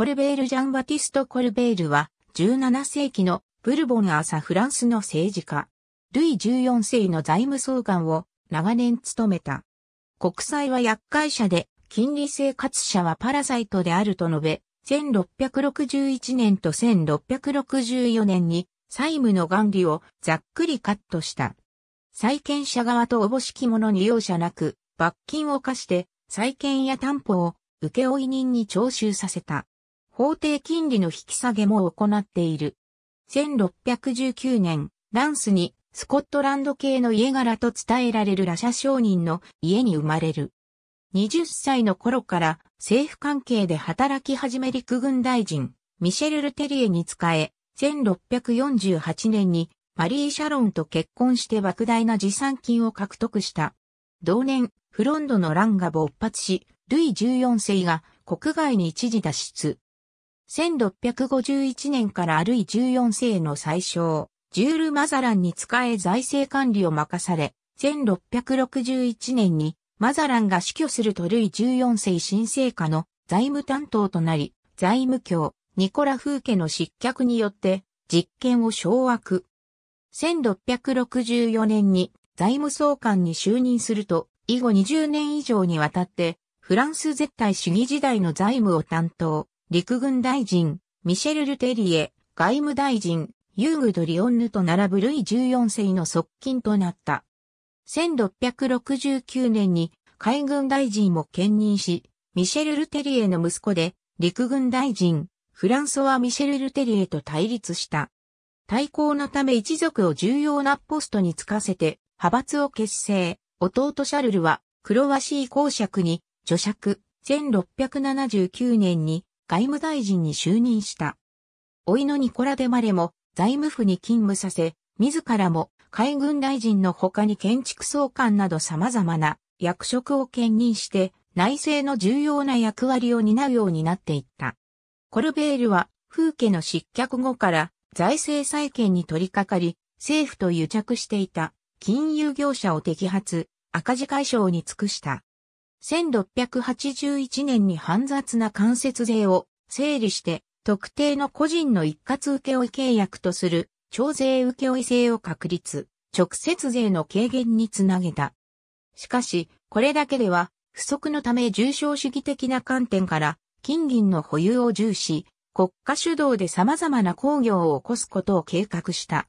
コルベール・ジャン・バティスト・コルベールは、17世紀のブルボン朝フランスの政治家、ルイ14世の財務総監を長年務めた。国債は厄介者で、金利生活者はパラサイトであると述べ、1661年と1664年に債務の元利をざっくりカットした。債権者側とおぼしき者に容赦なく罰金を課して債権や担保を請負人に徴収させた。法定金利の引き下げも行っている。1619年、ランスにスコットランド系の家柄と伝えられるラシャ商人の家に生まれる。20歳の頃から政府関係で働き始め陸軍大臣、ミシェル・ルテリエに仕え、1648年にマリー・シャロンと結婚して莫大な持参金を獲得した。同年、フロンドの乱が勃発し、ルイ14世が国外に一時脱出。1651年からあるい14世の最小、ジュール・マザランに仕え財政管理を任され、1661年にマザランが死去するとルイ14世新生下の財務担当となり、財務卿、ニコラ・フーケの失脚によって実権を掌握。1664年に財務総監に就任すると、以後20年以上にわたって、フランス絶対主義時代の財務を担当、陸軍大臣、ミシェル・ルテリエ、外務大臣、ユーグド・リオンヌと並ぶルイ14世の側近となった。1669年に海軍大臣も兼任し、ミシェル・ルテリエの息子で、陸軍大臣、フランソワ・ミシェル・ルテリエと対立した。対抗のため一族を重要なポストに就かせて、派閥を結成。弟シャルルは、クロワシー公爵に、女爵、1679年に、外務大臣に就任した。甥のニコラ・デマレも財務府に勤務させ、自らも海軍大臣の他に建築総監など様々な役職を兼任して内政の重要な役割を担うようになっていった。コルベールは風家の失脚後から財政再建に取り掛かり、政府と癒着していた金融業者を摘発、赤字解消に尽くした。1681年に煩雑な間接税を整理して、特定の個人の一括請負契約とする、徴税請負制を確立、直接税の軽減につなげた。しかし、これだけでは、不足のため重症主義的な観点から、金銀の保有を重視、国家主導で様々な工業を起こすことを計画した。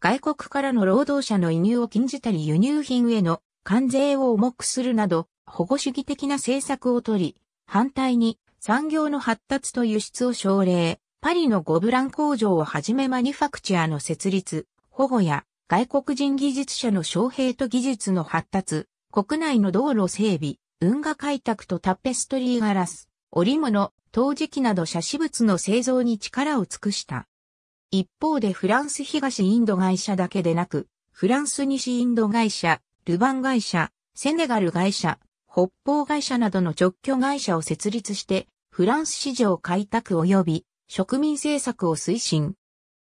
外国からの労働者の移入を禁じたり輸入品への関税を重くするなど、保護主義的な政策をとり、反対に産業の発達と輸出を奨励、パリのゴブラン工場をはじめマニファクチャーの設立、保護や外国人技術者の招聘と技術の発達、国内の道路整備、運河開拓とタペストリーガラス、織物、陶磁器など写真物の製造に力を尽くした。一方でフランス東インド会社だけでなく、フランス西インド会社、ルバン会社、セネガル会社、北方会社などの直居会社を設立して、フランス市場開拓及び植民政策を推進。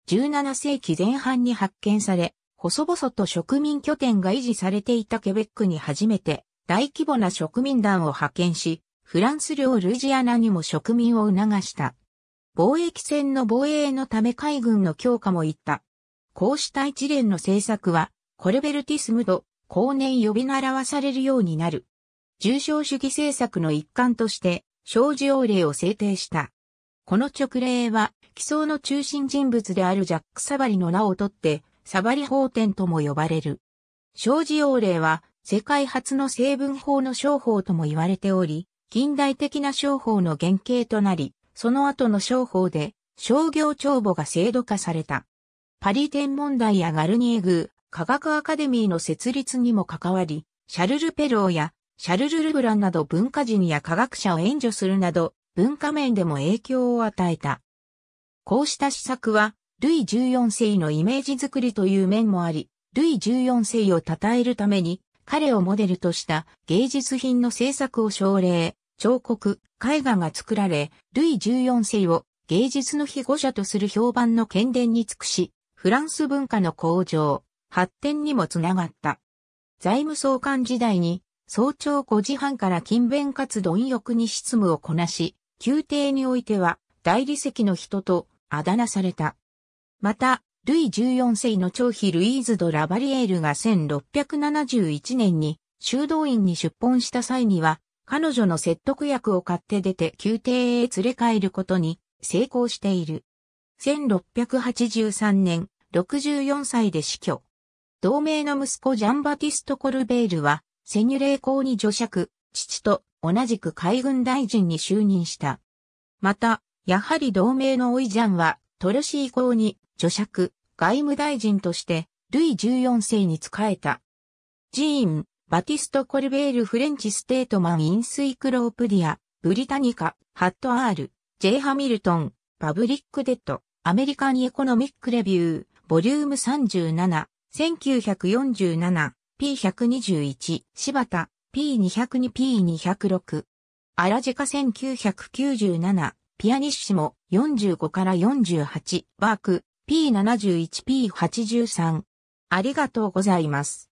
17世紀前半に発見され、細々と植民拠点が維持されていたケベックに初めて大規模な植民団を派遣し、フランス領ルイジアナにも植民を促した。貿易船の防衛のため海軍の強化も言った。こうした一連の政策は、コルベルティスムと後年呼び習わされるようになる。重症主義政策の一環として、小要令を制定した。この直令は、起草の中心人物であるジャック・サバリの名をとって、サバリ法典とも呼ばれる。小要令は、世界初の成分法の商法とも言われており、近代的な商法の原型となり、その後の商法で、商業帳簿が制度化された。パリ天文台やガルニエグー、科学アカデミーの設立にも関わり、シャルル・ペローやシャルル・ルブランなど文化人や科学者を援助するなど、文化面でも影響を与えた。こうした施策は、ルイ14世のイメージ作りという面もあり、ルイ14世を称えるために、彼をモデルとした芸術品の制作を奨励、彫刻、絵画が作られ、ルイ14世を芸術の庇護者とする評判の剣伝に尽くし、フランス文化の向上、発展にもつながった。財務総監時代に早朝5時半から勤勉かつ貪欲に執務をこなし、宮廷においては大理石の人とあだ名された。また、ルイ14世の長妃ルイーズ・ド・ラバリエールが1671年に修道院に出奔した際には、彼女の説得薬を買って出て宮廷へ連れ帰ることに成功している。1683年、64歳で死去。同盟の息子ジャンバティスト・コルベールは、セニュレー公に助釈、父と同じく海軍大臣に就任した。また、やはり同盟のオイジャンは、トルシー公に助釈、外務大臣として、ルイ14世に仕えた。ジーン、バティスト・コルベール・フレンチ・ステートマン・インスイクロープディア、ブリタニカ、ハット・アール、ジェイ・ハミルトン、パブリック・デッド、アメリカン・エコノミック・レビュー、ボリューム37、1947 P121、柴田、P202、P206。アラジカ1997、ピアニッシモ、45から48、ワーク、P71、P83。ありがとうございます。